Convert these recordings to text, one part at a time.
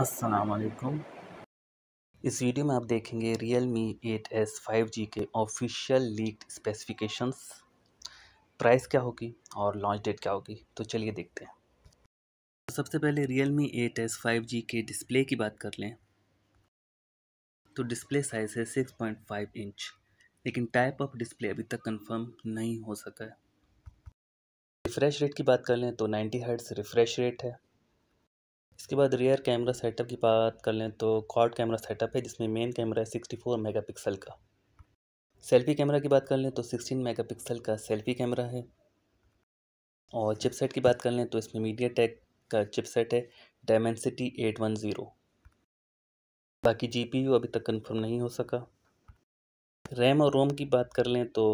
असलकुम इस वीडियो में आप देखेंगे Realme eight S five G के ऑफिशियल लीक्ड स्पेसिफिकेशंस प्राइस क्या होगी और लॉन्च डेट क्या होगी तो चलिए देखते हैं तो सबसे पहले Realme eight S five G के डिस्प्ले की बात कर लें तो डिस्प्ले साइज़ है सिक्स पॉइंट फाइव इंच लेकिन टाइप ऑफ डिस्प्ले अभी तक कंफर्म नहीं हो सका है रिफ्रेश रेट की बात कर लें तो नाइन्टी हर्ट्स रिफ्रेश रेट है इसके बाद रियर कैमरा सेटअप की बात कर लें तो कॉड कैमरा सेटअप है जिसमें मेन कैमरा है सिक्सटी फोर मेगा पिक्सल का सेल्फ़ी कैमरा की बात कर लें तो सिक्सटीन मेगा पिक्सल का सेल्फ़ी कैमरा है और चिपसेट की बात कर लें तो इसमें मीडिया टेक का चिपसेट है डायमेंसिटी एट वन ज़ीरो बाकी जी पी यू अभी तक कन्फर्म नहीं हो सका रैम और रोम की बात कर लें तो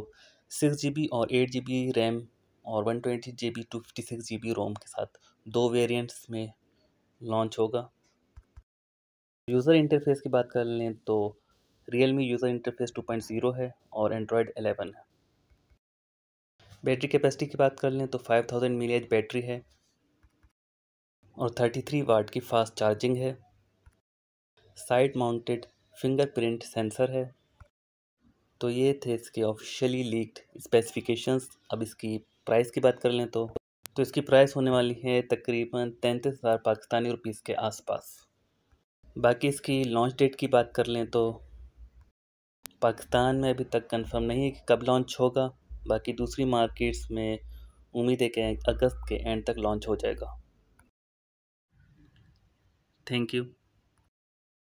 सिक्स जी बी और एट जी बी रैम और one twenty G B two fifty six G B ROM के साथ दो वेरिएंट्स में लॉन्च होगा यूज़र इंटरफेस की बात कर लें तो रियल मी यूज़र इंटरफेस 2.0 है और एंड्रॉयड 11 है बैटरी कैपेसिटी की बात कर लें तो 5000 थाउजेंड एच बैटरी है और 33 वाट की फास्ट चार्जिंग है साइड माउंटेड फिंगरप्रिंट सेंसर है तो ये थे इसके ऑफिशियली लीक्ड स्पेसिफिकेशंस अब इसकी प्राइस की बात कर लें तो तो इसकी प्राइस होने वाली है तकरीबन तैंतीस हज़ार पाकिस्तानी रुपीस के आसपास बाकी इसकी लॉन्च डेट की बात कर लें तो पाकिस्तान में अभी तक कंफर्म नहीं है कि कब लॉन्च होगा बाकी दूसरी मार्केट्स में उम्मीद है कि अगस्त के एंड तक लॉन्च हो जाएगा थैंक यू